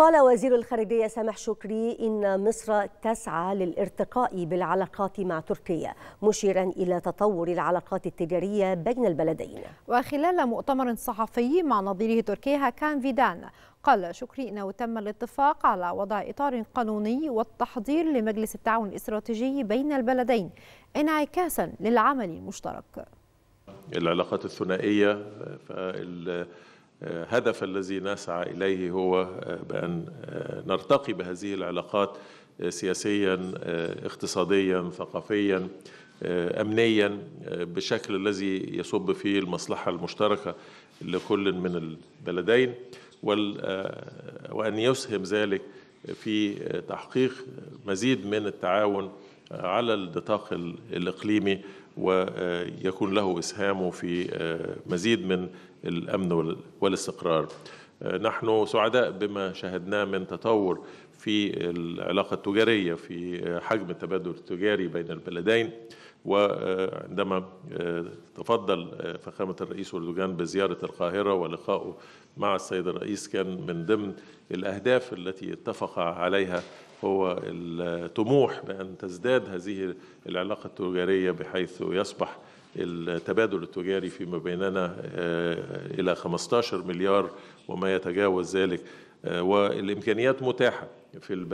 قال وزير الخارجية سامح شكري إن مصر تسعى للارتقاء بالعلاقات مع تركيا مشيرا إلى تطور العلاقات التجارية بين البلدين وخلال مؤتمر صحفي مع نظيره تركيا كان فيدان قال شكري أنه تم الاتفاق على وضع إطار قانوني والتحضير لمجلس التعاون الاستراتيجي بين البلدين انعكاسا للعمل المشترك العلاقات الثنائية هدف الذي نسعى اليه هو آه، بان آه، نرتقي بهذه العلاقات آه، سياسيا اقتصاديا ثقافيا امنيا بشكل الذي يصب فيه المصلحه المشتركه لكل من البلدين وان يسهم ذلك في تحقيق مزيد من التعاون على النطاق الإقليمي ويكون له إسهامه في آه، مزيد من الأمن والاستقرار نحن سعداء بما شاهدناه من تطور في العلاقه التجاريه في حجم التبادل التجاري بين البلدين وعندما آه، تفضل آه، فخامة الرئيس أردوغان بزيارة القاهرة ولقائه مع السيد الرئيس كان من ضمن الأهداف التي اتفق عليها هو الطموح بأن تزداد هذه العلاقة التجارية بحيث يصبح التبادل التجاري فيما بيننا آه، إلى 15 مليار وما يتجاوز ذلك آه، والإمكانيات متاحة في